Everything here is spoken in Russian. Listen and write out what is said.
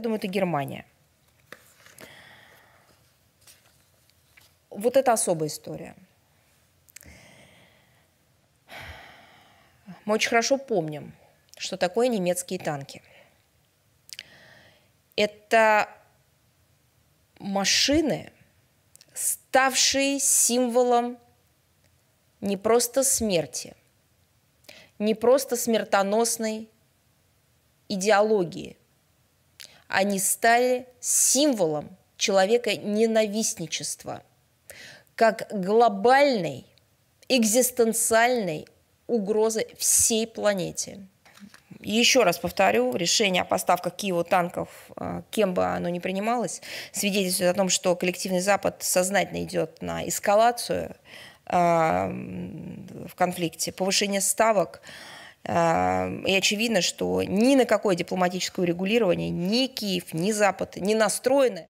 Я думаю, это Германия. Вот это особая история. Мы очень хорошо помним, что такое немецкие танки. Это машины, ставшие символом не просто смерти, не просто смертоносной идеологии, они стали символом человека ненавистничества, как глобальной, экзистенциальной угрозы всей планете. Еще раз повторю, решение о поставках Киева танков, э, кем бы оно ни принималось, свидетельствует о том, что коллективный Запад сознательно идет на эскалацию э, в конфликте, повышение ставок, Эм, и очевидно, что ни на какое дипломатическое регулирование ни Киев, ни Запад не настроены.